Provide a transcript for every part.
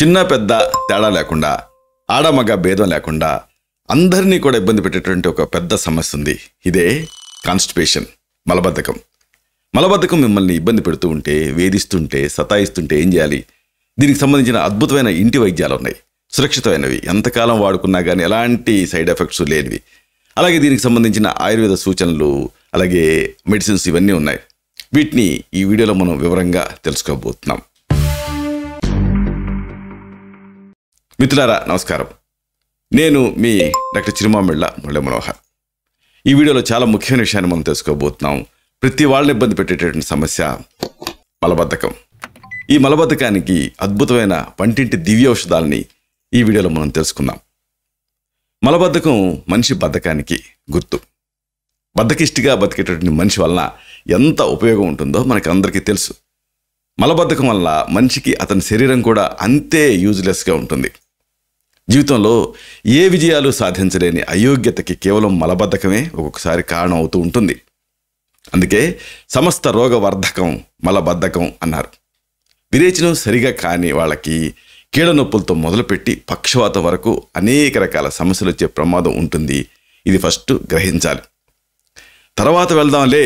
చిన్న పెద్ద తేడా లేకుండా ఆడమగ భేదం లేకుండా అందరినీ కూడా ఇబ్బంది పెట్టేటువంటి ఒక పెద్ద సమస్య ఉంది ఇదే కాన్స్టిపేషన్ మలబద్ధకం మలబద్ధకం మిమ్మల్ని ఇబ్బంది పెడుతూ ఉంటే వేధిస్తుంటే సతాయిస్తుంటే ఏం చేయాలి దీనికి సంబంధించిన అద్భుతమైన ఇంటి వైద్యాలు ఉన్నాయి సురక్షితమైనవి ఎంతకాలం వాడుకున్నా కానీ ఎలాంటి సైడ్ ఎఫెక్ట్స్ లేనివి అలాగే దీనికి సంబంధించిన ఆయుర్వేద సూచనలు అలాగే మెడిసిన్స్ ఇవన్నీ ఉన్నాయి వీటిని ఈ వీడియోలో మనం వివరంగా తెలుసుకోబోతున్నాం మిత్రులారా నమస్కారం నేను మీ డాక్టర్ చిరుమామిళ్ళ మురళి మనోహర్ ఈ వీడియోలో చాలా ముఖ్యమైన విషయాన్ని మనం తెలుసుకోబోతున్నాం ప్రతి వాళ్ళని ఇబ్బంది పెట్టేటటువంటి సమస్య మలబద్ధకం ఈ మలబద్ధకానికి అద్భుతమైన వంటింటి దివ్య ఔషధాలని ఈ వీడియోలో మనం తెలుసుకుందాం మలబద్ధకం మనిషి బద్ధకానికి గుర్తు బద్ధకిష్టిగా బతికేటటువంటి మనిషి వలన ఎంత ఉపయోగం ఉంటుందో మనకు అందరికీ తెలుసు మలబద్ధకం వల్ల మనిషికి అతని శరీరం కూడా అంతే యూజ్లెస్గా ఉంటుంది జీవితంలో ఏ విజయాలు సాధించలేని అయోగ్యతకి కేవలం మలబద్ధకమే ఒక్కొక్కసారి కారణం అవుతూ ఉంటుంది అందుకే సమస్త రోగవర్ధకం మలబద్ధకం అన్నారు విరేచనం సరిగా కాని వాళ్ళకి కీడనొప్పులతో మొదలుపెట్టి పక్షవాతం వరకు అనేక రకాల సమస్యలు వచ్చే ప్రమాదం ఉంటుంది ఇది ఫస్ట్ గ్రహించాలి తర్వాత వెళ్దాంలే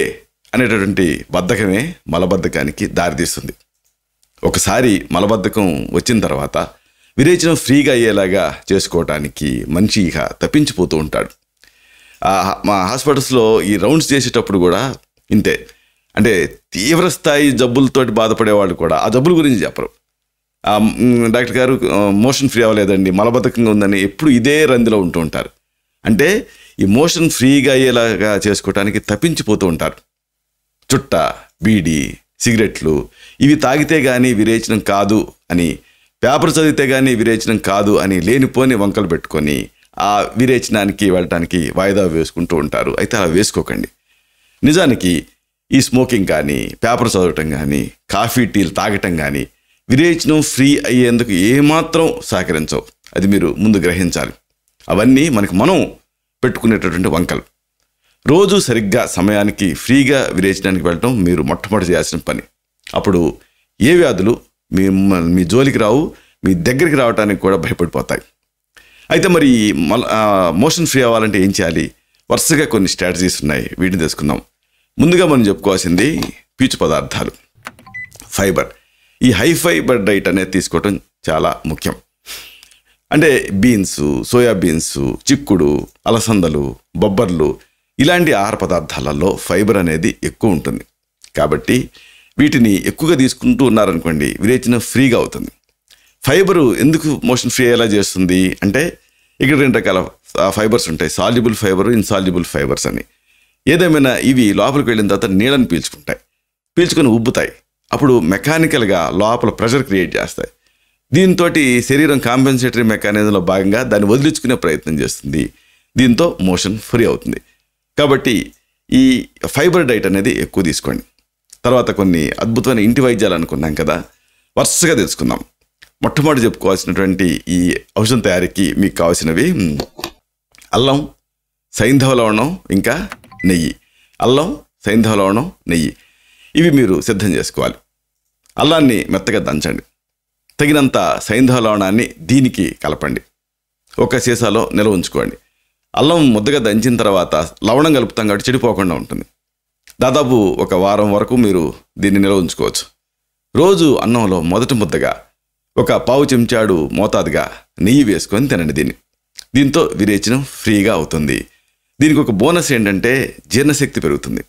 అనేటటువంటి బద్ధకమే మలబద్ధకానికి దారితీస్తుంది ఒకసారి మలబద్ధకం వచ్చిన తర్వాత విరేచనం ఫ్రీగా అయ్యేలాగా చేసుకోవటానికి మనిషి ఇక తప్పించిపోతూ ఉంటాడు మా హాస్పిటల్స్లో ఈ రౌండ్స్ చేసేటప్పుడు కూడా ఇంతే అంటే తీవ్ర స్థాయి జబ్బులతో బాధపడేవాళ్ళు కూడా ఆ జబ్బుల గురించి చెప్పరు డాక్టర్ గారు మోషన్ ఫ్రీ అవ్వలేదండి మలబద్ధకంగా ఉందని ఎప్పుడు ఇదే రందిలో ఉంటూ ఉంటారు అంటే ఈ మోషన్ ఫ్రీగా అయ్యేలాగా చేసుకోవటానికి తప్పించిపోతూ ఉంటారు చుట్ట బీడీ సిగరెట్లు ఇవి తాగితే కానీ విరేచనం కాదు అని పేపర్ చదివితే కానీ విరేచనం కాదు అని లేనిపోని వంకలు పెట్టుకొని ఆ విరేచనానికి వెళ్ళటానికి వాయిదా వేసుకుంటూ ఉంటారు అయితే అలా వేసుకోకండి నిజానికి ఈ స్మోకింగ్ కానీ పేపర్ చదవటం కానీ కాఫీ టీలు తాగటం కానీ విరేచనం ఫ్రీ అయ్యేందుకు ఏమాత్రం సహకరించవు అది మీరు ముందు గ్రహించాలి అవన్నీ మనకు మనం పెట్టుకునేటటువంటి వంకలు రోజు సరిగ్గా సమయానికి ఫ్రీగా విరేచనానికి వెళ్ళటం మీరు మొట్టమొదటి చేయాల్సిన పని అప్పుడు ఏ వ్యాధులు మీ మీ జోలికి రావు మీ దగ్గరికి రావడానికి కూడా భయపడిపోతాయి అయితే మరి మోషన్ ఫ్రీ అవ్వాలంటే ఏం చేయాలి వరుసగా కొన్ని స్ట్రాటజీస్ ఉన్నాయి వీటిని తెలుసుకుందాం ముందుగా మనం చెప్పుకోవాల్సింది పీచు పదార్థాలు ఫైబర్ ఈ హై ఫైబర్ డైట్ అనేది తీసుకోవటం చాలా ముఖ్యం అంటే బీన్స్ సోయా బీన్స్ చిక్కుడు అలసందలు బొబ్బర్లు ఇలాంటి ఆహార పదార్థాలలో ఫైబర్ అనేది ఎక్కువ ఉంటుంది కాబట్టి వీటిని ఎక్కువగా తీసుకుంటూ ఉన్నారనుకోండి విరేచనం ఫ్రీగా అవుతుంది ఫైబరు ఎందుకు మోషన్ ఫ్రీ అయ్యేలా చేస్తుంది అంటే ఇక్కడ రెండు రకాల ఫైబర్స్ ఉంటాయి సాల్యుబుల్ ఫైబర్ ఇన్సాల్యుబుల్ ఫైబర్స్ అని ఏదేమైనా ఇవి లోపలికి వెళ్ళిన తర్వాత నీళ్ళని పీల్చుకుంటాయి పీల్చుకొని ఉబ్బుతాయి అప్పుడు మెకానికల్గా లోపల ప్రెషర్ క్రియేట్ చేస్తాయి దీంతో శరీరం కాంపెన్సేటరీ మెకానిజంలో భాగంగా దాన్ని వదిలించుకునే ప్రయత్నం చేస్తుంది దీంతో మోషన్ ఫ్రీ అవుతుంది కాబట్టి ఈ ఫైబర్ డైట్ అనేది ఎక్కువ తీసుకోండి తర్వాత కొన్ని అద్భుతమైన ఇంటి వైద్యాలు అనుకున్నాం కదా వరుసగా తెలుసుకుందాం మొట్టమొదటి చెప్పుకోవాల్సినటువంటి ఈ ఔషధం తయారీకి మీకు కావాల్సినవి అల్లం సైంధవ లవణం ఇంకా నెయ్యి అల్లం సైంధవ లవణం నెయ్యి ఇవి మీరు సిద్ధం చేసుకోవాలి అల్లాన్ని మెత్తగా దంచండి తగినంత సైంధవ లవణాన్ని దీనికి కలపండి ఒక సీసాలో నిల్వ ఉంచుకోండి అల్లం ముద్దగా దంచిన తర్వాత లవణం కలుపుతాం కాబట్టి చెడిపోకుండా ఉంటుంది దాదాపు ఒక వారం వరకు మీరు దీన్ని నిల్వ ఉంచుకోవచ్చు రోజు అన్నంలో మొదటి ముద్దగా ఒక పావు చెంచాడు మోతాదుగా నెయ్యి వేసుకొని తినండి దీన్ని దీంతో విరేచనం ఫ్రీగా అవుతుంది దీనికి ఒక బోనస్ ఏంటంటే జీర్ణశక్తి పెరుగుతుంది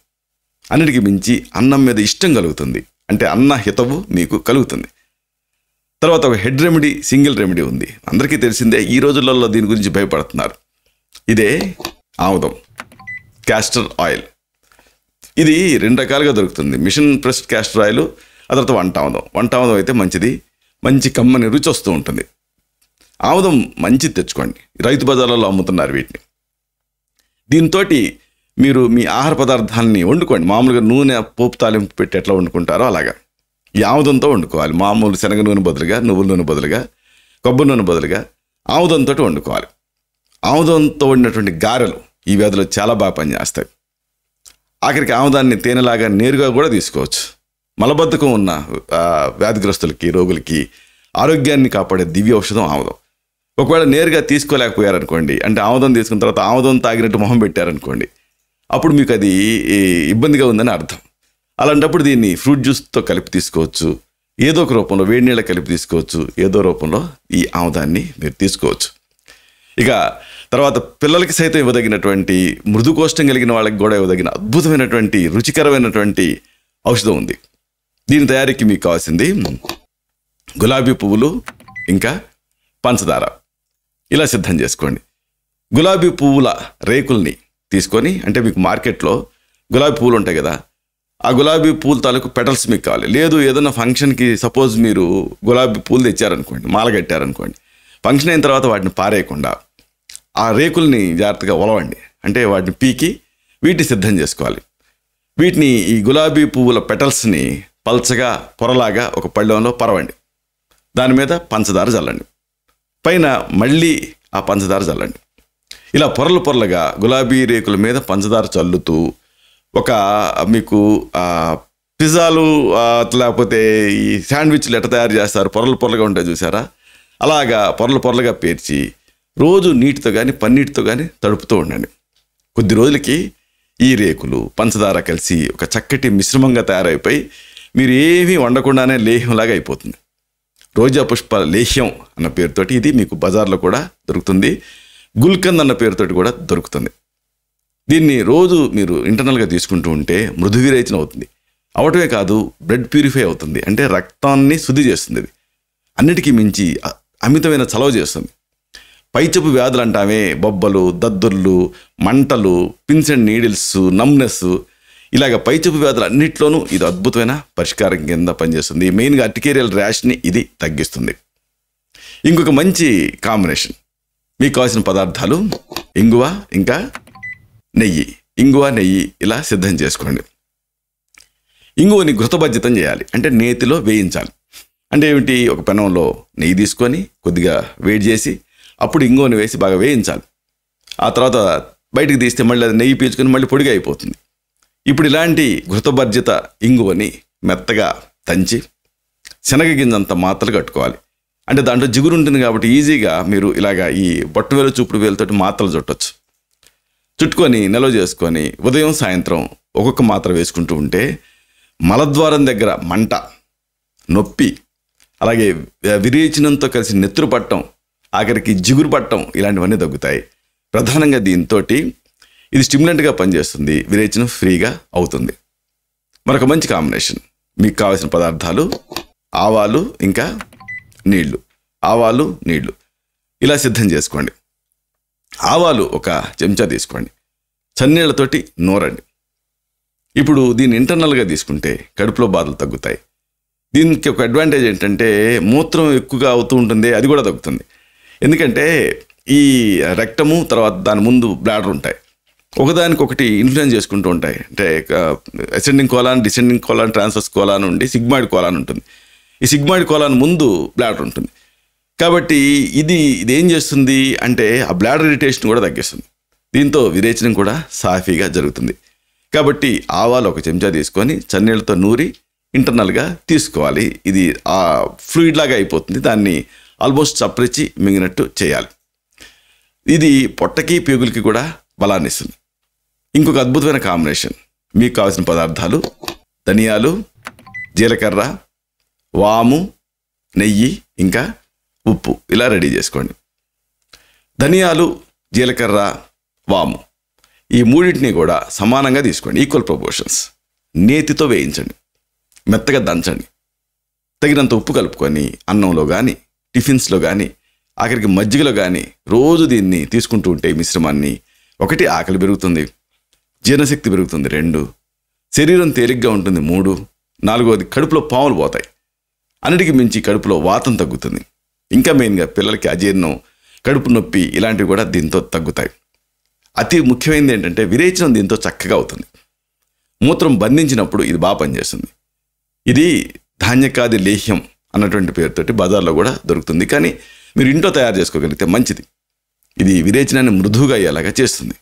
అన్నిటికి మించి అన్నం మీద ఇష్టం కలుగుతుంది అంటే అన్న హితవు మీకు కలుగుతుంది తర్వాత ఒక హెడ్ రెమెడీ సింగిల్ రెమెడీ ఉంది అందరికీ తెలిసిందే ఈ రోజులలో దీని గురించి భయపడుతున్నారు ఇదే ఆముదం క్యాస్టర్ ఆయిల్ ఇది రెండు రకాలుగా దొరుకుతుంది మిషన్ ప్రెస్డ్ క్యాస్టర్ ఆయిల్ ఆ తర్వాత వంట ఆముదం వంట ఆముదం అయితే మంచిది మంచి కమ్మని రుచి వస్తూ ఉంటుంది ఆముదం మంచిది తెచ్చుకోండి రైతు బజార్లలో అమ్ముతున్నారు వీటిని దీంతో మీరు మీ ఆహార పదార్థాన్ని వండుకోండి మామూలుగా నూనె పోపు తాలింపు పెట్టి ఎట్లా వండుకుంటారో అలాగా ఈ ఆముదంతో వండుకోవాలి మామూలు శనగ నూనె బదులుగా నువ్వుల నూనె బదులుగా కొబ్బరి నూనె బదులుగా ఆముదంతో వండుకోవాలి ఆముదంతో వండినటువంటి గారెలు ఈ వ్యాధిలో చాలా బాగా పనిచేస్తాయి ఆఖరికి ఆముదాన్ని తేనెలాగా నేరుగా కూడా తీసుకోవచ్చు మలబద్ధకం ఉన్న వ్యాధిగ్రస్తులకి రోగులకి ఆరోగ్యాన్ని కాపాడే దివ్య ఔషధం ఆముదం ఒకవేళ నేరుగా తీసుకోలేకపోయారనుకోండి అంటే ఆముదం తీసుకున్న తర్వాత ఆముదం తాగినట్టు మొహం పెట్టారనుకోండి అప్పుడు మీకు అది ఇబ్బందిగా ఉందని అర్థం అలాంటప్పుడు దీన్ని ఫ్రూట్ జ్యూస్తో కలిపి తీసుకోవచ్చు ఏదో ఒక రూపంలో వేడి నీళ్ళ కలిపి తీసుకోవచ్చు ఏదో రూపంలో ఈ ఆముదాన్ని మీరు తీసుకోవచ్చు ఇక తర్వాత పిల్లలకి సైతం ఇవ్వదగినటువంటి మృదుకోష్టం కలిగిన వాళ్ళకి కూడా ఇవ్వదగిన అద్భుతమైనటువంటి రుచికరమైనటువంటి ఔషధం ఉంది దీని తయారీకి మీకు కావాల్సింది గులాబీ పువ్వులు ఇంకా పంచదార ఇలా సిద్ధం చేసుకోండి గులాబీ పువ్వుల రేకుల్ని తీసుకొని అంటే మీకు మార్కెట్లో గులాబీ పువ్వులు ఉంటాయి కదా ఆ గులాబీ పూలు తాలూకు పెటల్స్ మీకు కావాలి లేదు ఏదైనా ఫంక్షన్కి సపోజ్ మీరు గులాబీ పూలు తెచ్చారనుకోండి మాల కట్టారనుకోండి ఫంక్షన్ అయిన తర్వాత వాటిని పారేయకుండా ఆ రేకుల్ని జాగ్రత్తగా ఒలవండి అంటే వాటిని పీకి వీటిని సిద్ధం చేసుకోవాలి వీటిని ఈ గులాబీ పువ్వుల పెటల్స్ని పల్చగా పొరలాగా ఒక పళ్ళెంలో పరవండి దాని మీద పంచదార చల్లండి పైన మళ్ళీ ఆ పంచదార చల్లండి ఇలా పొరలు పొరలుగా గులాబీ రేకుల మీద పంచదార చల్లుతూ ఒక మీకు పిజ్జాలు లేకపోతే ఈ శాండ్విచ్లు ఎట్ట తయారు చేస్తారు పొరలు పొరలుగా ఉంటాయి చూసారా అలాగా పొరలు పొరలుగా పేర్చి రోజు నీటితో కానీ పన్నీటితో కానీ తడుపుతూ ఉండండి కొద్ది రోజులకి ఈ రేకులు పంచదార కలిసి ఒక చక్కటి మిశ్రమంగా తయారైపోయి మీరు ఏమీ వండకుండానే లేహ్యంలాగా అయిపోతుంది రోజా పుష్ప లేహ్యం అన్న పేరుతోటి ఇది మీకు బజార్లో కూడా దొరుకుతుంది గుల్కంద్ అన్న పేరుతోటి కూడా దొరుకుతుంది దీన్ని రోజు మీరు ఇంటర్నల్గా తీసుకుంటూ ఉంటే విరేచన అవుతుంది అవటమే కాదు బ్లడ్ ప్యూరిఫై అవుతుంది అంటే రక్తాన్ని శుద్ధి చేస్తుంది అన్నిటికీ మించి అమితమైన చలవ చేస్తుంది పైచపు వ్యాధులు అంటామే బొబ్బలు దద్దుర్లు మంటలు పిన్సెండ్ నీడిల్స్ నమ్నెస్ ఇలాగ పైచపు వ్యాధులు అన్నిట్లోనూ ఇది అద్భుతమైన పరిష్కారం కింద పనిచేస్తుంది మెయిన్గా అర్టికేరియల్ ర్యాష్ని ఇది తగ్గిస్తుంది ఇంకొక మంచి కాంబినేషన్ మీకు కావాల్సిన పదార్థాలు ఇంగువ ఇంకా నెయ్యి ఇంగువ నెయ్యి ఇలా సిద్ధం చేసుకోండి ఇంగువని ఘృతబద్ధితం చేయాలి అంటే నేతిలో వేయించాలి అంటే ఏమిటి ఒక పెనంలో నెయ్యి తీసుకొని కొద్దిగా వేడి చేసి అప్పుడు ఇంగోని వేసి బాగా వేయించాలి ఆ తర్వాత బయటికి తీస్తే మళ్ళీ అది నెయ్యి పీల్చుకొని మళ్ళీ పొడిగా అయిపోతుంది ఇప్పుడు ఇలాంటి ఘృతభర్జిత ఇంగువని మెత్తగా తంచి శనగ గింజంత మాత్రలు కట్టుకోవాలి అంటే దాంట్లో జిగురు ఉంటుంది కాబట్టి ఈజీగా మీరు ఇలాగ ఈ బొట్టు చూపుడు వేలతో మాత్రలు చుట్టొచ్చు చుట్టుకొని నిల్వ చేసుకొని ఉదయం సాయంత్రం ఒక్కొక్క మాత్ర వేసుకుంటూ ఉంటే మలద్వారం దగ్గర మంట నొప్పి అలాగే విరేచనంతో కలిసి నెత్తురు పట్టడం ఆఖరికి జిగురు పట్టడం ఇలాంటివన్నీ తగ్గుతాయి ప్రధానంగా దీంతో ఇది స్టిమ్యులెంట్గా పనిచేస్తుంది విరేచనం ఫ్రీగా అవుతుంది మరొక మంచి కాంబినేషన్ మీకు కావాల్సిన పదార్థాలు ఆవాలు ఇంకా నీళ్లు ఆవాలు నీళ్లు ఇలా సిద్ధం చేసుకోండి ఆవాలు ఒక చెంచా తీసుకోండి చన్నీళ్లతోటి నూరండి ఇప్పుడు దీన్ని ఇంటర్నల్గా తీసుకుంటే కడుపులో బాధలు తగ్గుతాయి దీనికి ఒక అడ్వాంటేజ్ ఏంటంటే మూత్రం ఎక్కువగా అవుతూ ఉంటుంది అది కూడా తగ్గుతుంది ఎందుకంటే ఈ రక్తము తర్వాత దాని ముందు బ్లాడర్ ఉంటాయి ఒకదానికొకటి ఇన్ఫ్లుయెన్స్ చేసుకుంటూ ఉంటాయి అంటే ascending colon descending colon transverse colon ఉండి సిగ్మాయిడ్ కోలాన్ ఉంటుంది ఈ సిగ్మాయిడ్ కోలాన్ ముందు బ్లాడర్ ఉంటుంది కాబట్టి ఇది ఇది ఏం చేస్తుంది అంటే ఆ బ్లాడర్ ఇరిటేషన్ కూడా తగ్గిస్తుంది దీంతో విరేచనం కూడా సాఫీగా జరుగుతుంది కాబట్టి ఆవాలు ఒక చెంచా తీసుకొని చన్నీళ్ళతో నూరి ఇంటర్నల్గా తీసుకోవాలి ఇది ఆ ఫ్లూయిడ్ లాగా అయిపోతుంది దాన్ని ఆల్మోస్ట్ చప్రెచ్చి మింగినట్టు చేయాలి ఇది పొట్టకి పేగులకి కూడా బలాన్ని ఇస్తుంది ఇంకొక అద్భుతమైన కాంబినేషన్ మీకు కావాల్సిన పదార్థాలు ధనియాలు జీలకర్ర వాము నెయ్యి ఇంకా ఉప్పు ఇలా రెడీ చేసుకోండి ధనియాలు జీలకర్ర వాము ఈ మూడింటిని కూడా సమానంగా తీసుకోండి ఈక్వల్ ప్రపోర్షన్స్ నేతితో వేయించండి మెత్తగా దంచండి తగినంత ఉప్పు కలుపుకొని అన్నంలో కానీ టిఫిన్స్లో కానీ ఆఖరికి మజ్జిగలో కానీ రోజు దీన్ని తీసుకుంటూ ఉంటే మిశ్రమాన్ని ఒకటి ఆకలి పెరుగుతుంది జీర్ణశక్తి పెరుగుతుంది రెండు శరీరం తేలిగ్గా ఉంటుంది మూడు నాలుగవది కడుపులో పాములు పోతాయి అన్నిటికి మించి కడుపులో వాతం తగ్గుతుంది ఇంకా మెయిన్గా పిల్లలకి అజీర్ణం కడుపు నొప్పి ఇలాంటివి కూడా దీంతో తగ్గుతాయి అతి ముఖ్యమైనది ఏంటంటే విరేచనం దీంతో చక్కగా అవుతుంది మూత్రం బంధించినప్పుడు ఇది బాగా పనిచేస్తుంది ఇది ధాన్యకాది లేహ్యం అన్నటువంటి పేరుతోటి బజార్లో కూడా దొరుకుతుంది కానీ మీరు ఇంట్లో తయారు చేసుకోగలిగితే మంచిది ఇది విరేచనాన్ని మృదువుగా అయ్యేలాగా చేస్తుంది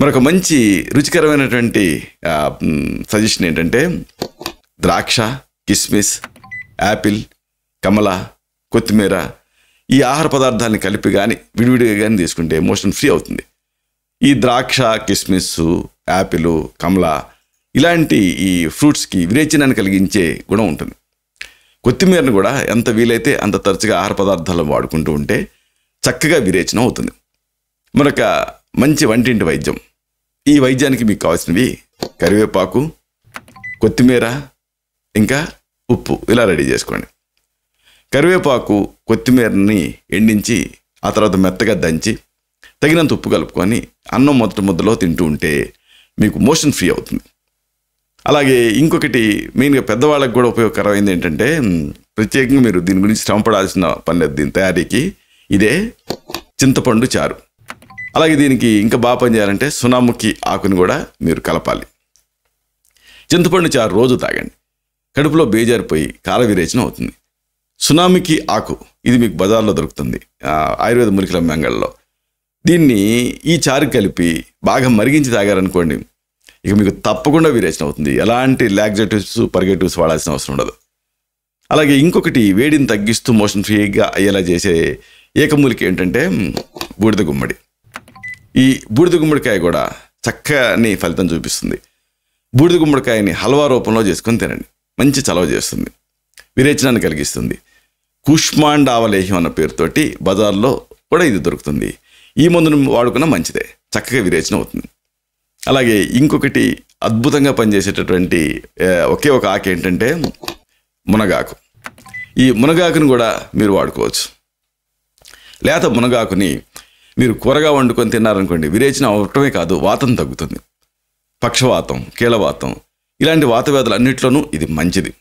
మరొక మంచి రుచికరమైనటువంటి సజెషన్ ఏంటంటే ద్రాక్ష కిస్మిస్ యాపిల్ కమల కొత్తిమీర ఈ ఆహార పదార్థాన్ని కలిపి కానీ విడివిడిగా కానీ తీసుకుంటే మోషన్ ఫ్రీ అవుతుంది ఈ ద్రాక్ష కిస్మిస్ యాపిల్ కమల ఇలాంటి ఈ ఫ్రూట్స్కి విరేచనాన్ని కలిగించే గుణం ఉంటుంది కొత్తిమీరను కూడా ఎంత వీలైతే అంత తరచుగా ఆహార పదార్థాలు వాడుకుంటూ ఉంటే చక్కగా విరేచనం అవుతుంది మరొక మంచి వంటింటి వైద్యం ఈ వైద్యానికి మీకు కావాల్సినవి కరివేపాకు కొత్తిమీర ఇంకా ఉప్పు ఇలా రెడీ చేసుకోండి కరివేపాకు కొత్తిమీరని ఎండించి ఆ తర్వాత మెత్తగా దంచి తగినంత ఉప్పు కలుపుకొని అన్నం మొదటి ముద్దలో తింటూ ఉంటే మీకు మోషన్ ఫ్రీ అవుతుంది అలాగే ఇంకొకటి మెయిన్గా పెద్దవాళ్ళకి కూడా ఉపయోగకరమైంది ఏంటంటే ప్రత్యేకంగా మీరు దీని గురించి శ్రమపడాల్సిన పని లేదు దీని తయారీకి ఇదే చింతపండు చారు అలాగే దీనికి ఇంకా బాగా పని చేయాలంటే సునాముఖి ఆకుని కూడా మీరు కలపాలి చింతపండు చారు రోజు తాగండి కడుపులో బేజారిపోయి విరేచన అవుతుంది సునామికి ఆకు ఇది మీకు బజార్లో దొరుకుతుంది ఆయుర్వేద మురికిల మెంగళ్ళలో దీన్ని ఈ చారు కలిపి బాగా మరిగించి తాగారనుకోండి ఇక మీకు తప్పకుండా విరేచన అవుతుంది ఎలాంటి లాగ్జెటివ్స్ పర్గేటివ్స్ వాడాల్సిన అవసరం ఉండదు అలాగే ఇంకొకటి వేడిని తగ్గిస్తూ మోషన్ ఫ్రీగా అయ్యేలా చేసే ఏకమూలిక ఏంటంటే బూడిద గుమ్మడి ఈ బూడిద గుమ్మడికాయ కూడా చక్కని ఫలితం చూపిస్తుంది బూడిద గుమ్మడికాయని హల్వా రూపంలో చేసుకొని తినండి మంచి చలవ చేస్తుంది విరేచనాన్ని కలిగిస్తుంది కుష్మాండావలేహ్యం అన్న పేరుతోటి బజార్లో కూడా ఇది దొరుకుతుంది ఈ మందును వాడుకున్న మంచిదే చక్కగా విరేచన అవుతుంది అలాగే ఇంకొకటి అద్భుతంగా పనిచేసేటటువంటి ఒకే ఒక ఆకు ఏంటంటే మునగాకు ఈ మునగాకును కూడా మీరు వాడుకోవచ్చు లేత మునగాకుని మీరు కూరగా వండుకొని తిన్నారనుకోండి విరేచన అవటమే కాదు వాతం తగ్గుతుంది పక్షవాతం కీలవాతం ఇలాంటి వాతవ్యాధులు అన్నింటిలోనూ ఇది మంచిది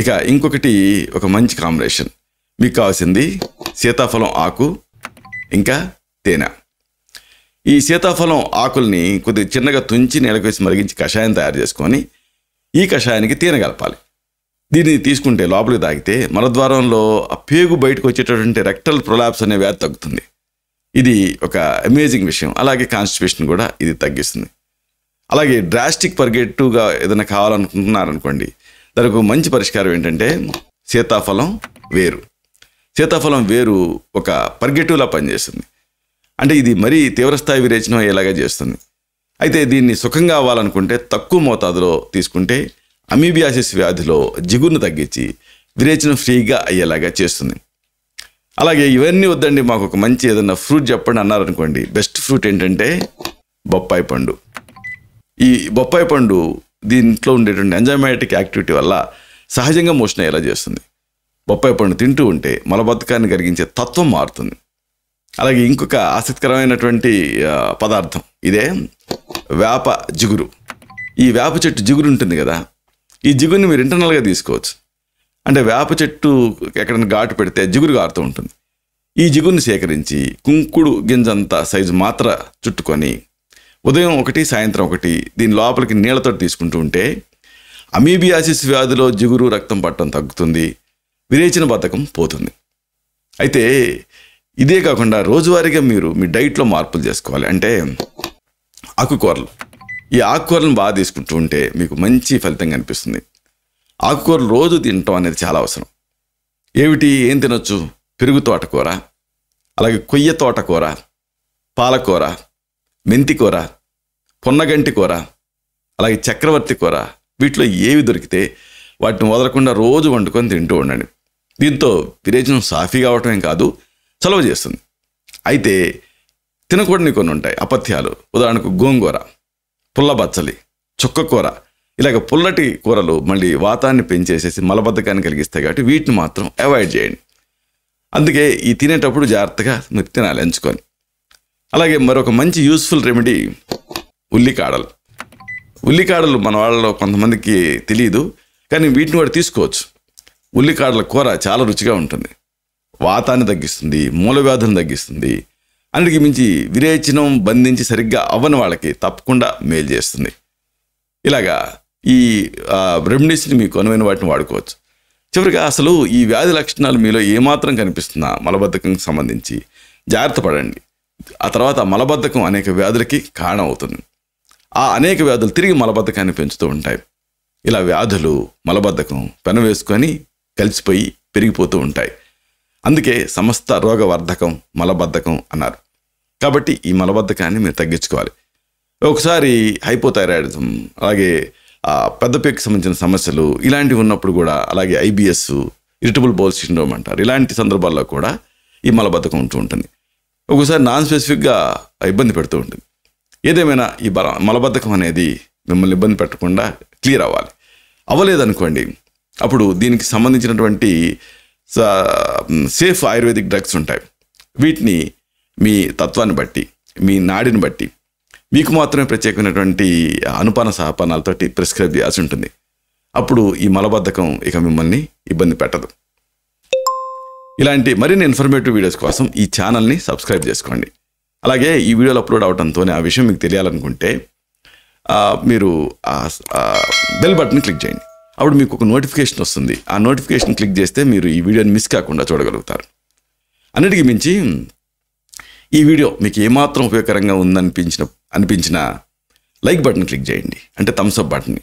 ఇక ఇంకొకటి ఒక మంచి కాంబినేషన్ మీకు కావాల్సింది సీతాఫలం ఆకు ఇంకా తేనె ఈ సీతాఫలం ఆకుల్ని కొద్దిగా చిన్నగా తుంచి నేలకేసి మరిగించి కషాయం తయారు చేసుకొని ఈ కషాయానికి తేనె కలపాలి దీన్ని తీసుకుంటే లోపలికి తాగితే మలద్వారంలో ఆ పేగు బయటకు వచ్చేటటువంటి రెక్టల్ ప్రొలాప్స్ అనే వ్యాధి తగ్గుతుంది ఇది ఒక అమేజింగ్ విషయం అలాగే కాన్స్టిపేషన్ కూడా ఇది తగ్గిస్తుంది అలాగే డ్రాస్టిక్ పర్గెట్టుగా ఏదైనా కావాలనుకుంటున్నారనుకోండి దానికి మంచి పరిష్కారం ఏంటంటే సీతాఫలం వేరు సీతాఫలం వేరు ఒక పర్గెటివ్లా పనిచేస్తుంది అంటే ఇది మరీ తీవ్రస్థాయి విరేచనం అయ్యేలాగా చేస్తుంది అయితే దీన్ని సుఖంగా అవ్వాలనుకుంటే తక్కువ మోతాదులో తీసుకుంటే అమీబియాసిస్ వ్యాధిలో జిగురును తగ్గించి విరేచనం ఫ్రీగా అయ్యేలాగా చేస్తుంది అలాగే ఇవన్నీ వద్దండి మాకు ఒక మంచి ఏదన్నా ఫ్రూట్ చెప్పండి అన్నారనుకోండి బెస్ట్ ఫ్రూట్ ఏంటంటే బొప్పాయి పండు ఈ బొప్పాయి పండు దీంట్లో ఉండేటువంటి ఎంజైమాటిక్ యాక్టివిటీ వల్ల సహజంగా మోషన్ అయ్యేలా చేస్తుంది బొప్పాయి పండు తింటూ ఉంటే మలబద్ధకాన్ని కలిగించే తత్వం మారుతుంది అలాగే ఇంకొక ఆసక్తికరమైనటువంటి పదార్థం ఇదే వేప జిగురు ఈ వేప చెట్టు జిగురు ఉంటుంది కదా ఈ జిగురుని మీరు ఇంటర్నల్గా తీసుకోవచ్చు అంటే వేప చెట్టు ఎక్కడైనా ఘాటు పెడితే జిగురు గారుతూ ఉంటుంది ఈ జిగురుని సేకరించి కుంకుడు గింజంత సైజు మాత్ర చుట్టుకొని ఉదయం ఒకటి సాయంత్రం ఒకటి దీని లోపలికి నీళ్లతో తీసుకుంటూ ఉంటే అమీబియాసిస్ వ్యాధిలో జిగురు రక్తం పట్టడం తగ్గుతుంది విరేచన బద్ధకం పోతుంది అయితే ఇదే కాకుండా రోజువారీగా మీరు మీ డైట్లో మార్పులు చేసుకోవాలి అంటే ఆకుకూరలు ఈ ఆకుకూరలను బాగా తీసుకుంటూ ఉంటే మీకు మంచి ఫలితం కనిపిస్తుంది ఆకుకూరలు రోజు తినటం అనేది చాలా అవసరం ఏమిటి ఏం తినొచ్చు పెరుగు తోటకూర అలాగే కొయ్య తోటకూర పాలకూర మెంతికూర పొన్నగంటి కూర అలాగే చక్రవర్తి కూర వీటిలో ఏవి దొరికితే వాటిని వదలకుండా రోజు వండుకొని తింటూ ఉండండి దీంతో విరేచనం సాఫీ కావటమే కాదు చలవ చేస్తుంది అయితే తినకూడని కొన్ని ఉంటాయి అపథ్యాలు ఉదాహరణకు గోంగూర పుల్లబచ్చలి చుక్కకూర ఇలాగ పుల్లటి కూరలు మళ్ళీ వాతాన్ని పెంచేసేసి మలబద్ధకాన్ని కలిగిస్తాయి కాబట్టి వీటిని మాత్రం అవాయిడ్ చేయండి అందుకే ఈ తినేటప్పుడు జాగ్రత్తగా మీరు తినాలి ఎంచుకొని అలాగే మరొక మంచి యూస్ఫుల్ రెమెడీ ఉల్లికాడలు ఉల్లికాడలు మన వాళ్ళలో కొంతమందికి తెలియదు కానీ వీటిని కూడా తీసుకోవచ్చు ఉల్లికాడల కూర చాలా రుచిగా ఉంటుంది వాతాన్ని తగ్గిస్తుంది మూలవ్యాధులను తగ్గిస్తుంది అన్నిటికి మించి విరేచనం బంధించి సరిగ్గా అవ్వని వాళ్ళకి తప్పకుండా మేలు చేస్తుంది ఇలాగా ఈ రెమెడీస్ని మీకు అనువైన వాటిని వాడుకోవచ్చు చివరిగా అసలు ఈ వ్యాధి లక్షణాలు మీలో ఏమాత్రం కనిపిస్తున్నా మలబద్ధకం సంబంధించి జాగ్రత్త పడండి ఆ తర్వాత మలబద్ధకం అనేక వ్యాధులకి కారణం అవుతుంది ఆ అనేక వ్యాధులు తిరిగి మలబద్ధకాన్ని పెంచుతూ ఉంటాయి ఇలా వ్యాధులు మలబద్ధకం పెనవేసుకొని కలిసిపోయి పెరిగిపోతూ ఉంటాయి అందుకే సమస్త రోగవర్ధకం మలబద్ధకం అన్నారు కాబట్టి ఈ మలబద్ధకాన్ని మీరు తగ్గించుకోవాలి ఒకసారి హైపోథైరాయిడిజం అలాగే పెద్దపేకి సంబంధించిన సమస్యలు ఇలాంటివి ఉన్నప్పుడు కూడా అలాగే ఐబిఎస్ ఇరిటబుల్ బోల్ సిండ్రోమ్ అంటారు ఇలాంటి సందర్భాల్లో కూడా ఈ మలబద్ధకం ఉంటూ ఉంటుంది ఒకసారి నాన్ స్పెసిఫిక్గా ఇబ్బంది పెడుతూ ఉంటుంది ఏదేమైనా ఈ బల మలబద్ధకం అనేది మిమ్మల్ని ఇబ్బంది పెట్టకుండా క్లియర్ అవ్వాలి అవ్వలేదనుకోండి అప్పుడు దీనికి సంబంధించినటువంటి సేఫ్ ఆయుర్వేదిక్ డ్రగ్స్ ఉంటాయి వీటిని మీ తత్వాన్ని బట్టి మీ నాడిని బట్టి మీకు మాత్రమే ప్రత్యేకమైనటువంటి అనుపాన సహపానాలతోటి ప్రిస్క్రైబ్ చేయాల్సి ఉంటుంది అప్పుడు ఈ మలబద్ధకం ఇక మిమ్మల్ని ఇబ్బంది పెట్టదు ఇలాంటి మరిన్ని ఇన్ఫర్మేటివ్ వీడియోస్ కోసం ఈ ఛానల్ని సబ్స్క్రైబ్ చేసుకోండి అలాగే ఈ వీడియోలు అప్లోడ్ అవడంతోనే ఆ విషయం మీకు తెలియాలనుకుంటే మీరు బెల్ బటన్ క్లిక్ చేయండి అప్పుడు మీకు ఒక నోటిఫికేషన్ వస్తుంది ఆ నోటిఫికేషన్ క్లిక్ చేస్తే మీరు ఈ వీడియోని మిస్ కాకుండా చూడగలుగుతారు అన్నిటికీ మించి ఈ వీడియో మీకు ఏమాత్రం ఉపయోగకరంగా ఉందనిపించిన అనిపించిన లైక్ బటన్ క్లిక్ చేయండి అంటే థమ్స్అప్ బటన్ని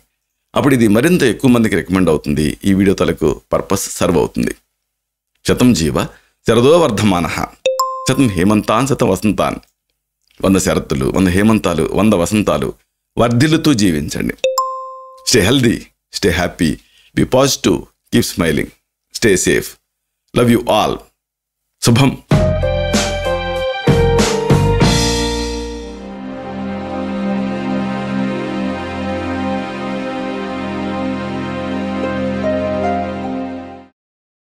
అప్పుడు ఇది మరింత ఎక్కువ మందికి రికమెండ్ అవుతుంది ఈ వీడియో తలకు పర్పస్ సర్వ్ అవుతుంది శతం జీవ శరదో వర్ధమాన శతం హేమంతాన్ శత వసంతాన్ వంద శరత్తులు వంద హేమంతాలు వంద వసంతాలు వర్ధిల్లుతూ జీవించండి stay healthy Stay happy. Be positive. Keep smiling. Stay safe. Love you all. Subham.